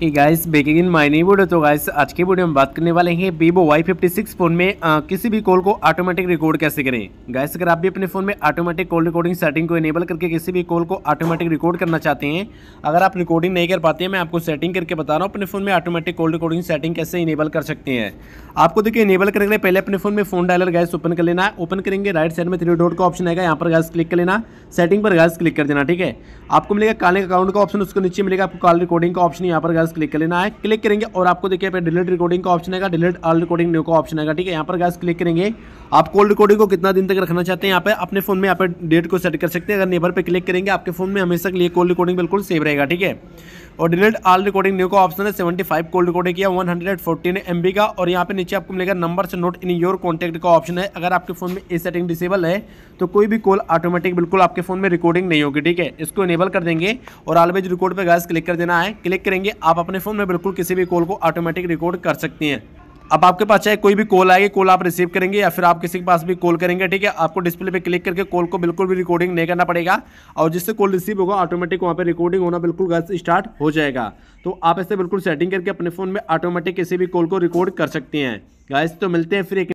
ही guys baking इन माई नई video तो guys आज के वीडियो में बात करने वाले हैं Vivo Y fifty six phone में आ, किसी भी कॉल को ऑटोमेटिक रिकॉर्ड कैसे करें गाइस अगर आप भी अपने फोन में ऑटोमेटिक कॉल रिकॉर्डिंग सेटिंग को इनेबल करके किसी भी कॉल को ऑटोमेटिक रिकॉर्ड करना चाहते हैं अगर आप रिकॉर्डिंग नहीं कर पाते हैं मैं आपको सेटिंग करके बता रहा हूँ अपने फोन में ऑटोमेटिक कॉल रिकॉर्डिंग सेटिंग कैसे इनेबल कर सकते हैं आपको देखिए इनेबल करने के लिए पहले अपने फोन में फोन डायलर गैस ओपन कर लेना ओपन करेंगे राइट साइड में थ्री डॉट का ऑप्शन आएगा यहाँ पर गैस क्लिक कर लेना सेटिंग पर गैस क्लिक कर देना ठीक है आपको मिलेगा कॉलिंग अकाउंट का ऑप्शन उसके नीचे मिलेगा आपको कॉल रिकॉर्डिंग का ऑप्शन यहाँ पर गैस गैस क्लिक कर लेना है क्लिक करेंगे और आपको देखिए पे डिलीट रिकॉर्डिंग का ऑप्शन आएगा डिलीट ऑल रिकॉर्डिंग न्यू का ऑप्शन आएगा ठीक है यहाँ पर गैस क्लिक करेंगे आप कोल्ड रिकॉर्डिंग को कितना दिन तक रखना चाहते हैं यहाँ पे अपने फोन में यहाँ पर डेट को सेट कर सकते हैं अगर नेबर पर क्लिक करेंगे आपके फोन में हमेशा के लिए कोल्ड रिकॉर्डिंग बिल्कुल सेफ रहेगा ठीक है और डिलीट आल रिकॉर्डिंग न्यू का ऑप्शन है सेवेंटी फाइव कॉल रिकॉर्डिंग किया वन हंड्रेड फोर्टीन एम बी का और यहाँ पे नीचे आपको मिलेगा नंबर से नोट इन योर कॉन्टैक्ट का ऑप्शन है अगर आपके फोन में ए सेटिंग डिसेबल है तो कोई भी कॉल ऑटोमेटिक बिल्कुल आपके फोन में रिकॉर्डिंग नहीं होगी ठीक है इसको इनेबल कर देंगे और आलवेज रिकॉर्ड पर गैस क्लिक कर देना है क्लिक करेंगे आप अपने फोन में बिल्कुल किसी भी कॉल को ऑटोमेटिक रिकॉर्ड कर सकती हैं अब आपके पास चाहे कोई भी कॉल आएगी कॉल आप रिसीव करेंगे या फिर आप किसी के पास भी कॉल करेंगे ठीक है आपको डिस्प्ले पे क्लिक करके कॉल को बिल्कुल भी रिकॉर्डिंग नहीं करना पड़ेगा और जिससे कॉल रिसीव होगा ऑटोमेटिक वहाँ पर रिकॉर्डिंग होना बिल्कुल गलत स्टार्ट हो जाएगा तो आप ऐसे बिल्कुल सेटिंग करके अपने फ़ोन में ऑटोमेटिक किसी भी कॉल को रिकॉर्ड कर सकते हैं गाइस तो मिलते हैं फिर एक